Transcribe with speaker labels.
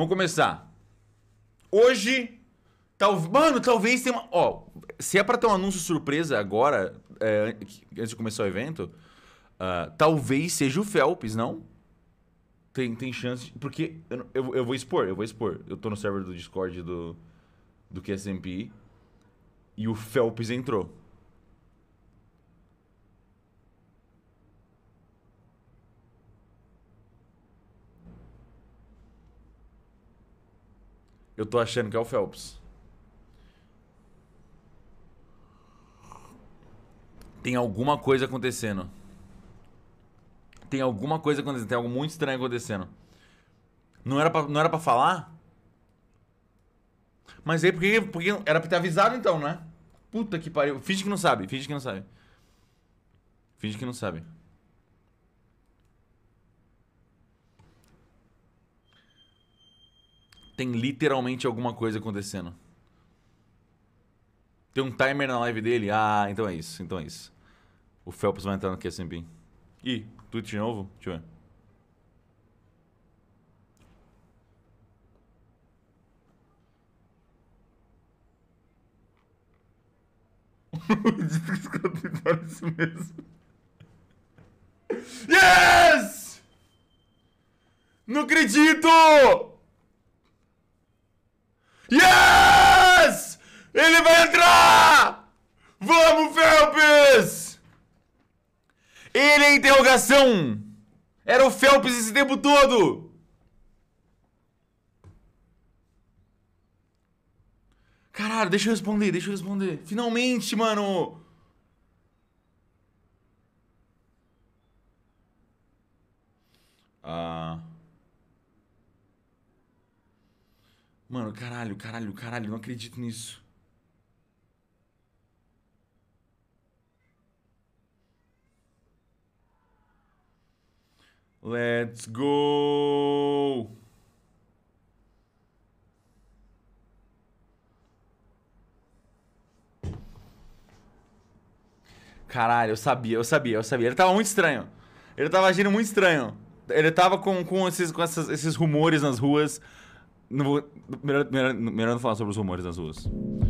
Speaker 1: Vamos começar. Hoje, tal... mano, talvez tenha uma. Ó, se é pra ter um anúncio surpresa agora, é, antes de começar o evento, uh, talvez seja o Felps, não? Tem, tem chance. De... Porque eu, eu, eu, vou expor, eu vou expor. Eu tô no server do Discord do, do QSMP e o Felps entrou. Eu tô achando que é o Phelps. Tem alguma coisa acontecendo. Tem alguma coisa acontecendo. Tem algo muito estranho acontecendo. Não era pra, não era pra falar? Mas aí, porque, porque era pra ter avisado então, né? Puta que pariu. Finge que não sabe. Finge que não sabe. Finge que não sabe. tem literalmente alguma coisa acontecendo. Tem um timer na live dele? Ah, então é isso, então é isso. O Phelps vai entrar no QSMP. Ih, Twitter de novo? Deixa eu ver. que isso mesmo. Yes! Não acredito! Yes! Ele vai entrar! Vamos, Phelps! Ele é interrogação! Era o Phelps esse tempo todo! Caralho, deixa eu responder, deixa eu responder. Finalmente, mano! Ah. Mano, caralho, caralho, caralho, não acredito nisso. Let's go! Caralho, eu sabia, eu sabia, eu sabia. Ele tava muito estranho. Ele tava agindo muito estranho. Ele tava com, com esses, com essas, esses rumores nas ruas. Não vou, melhor, melhor, melhor não falar sobre os rumores nas ruas.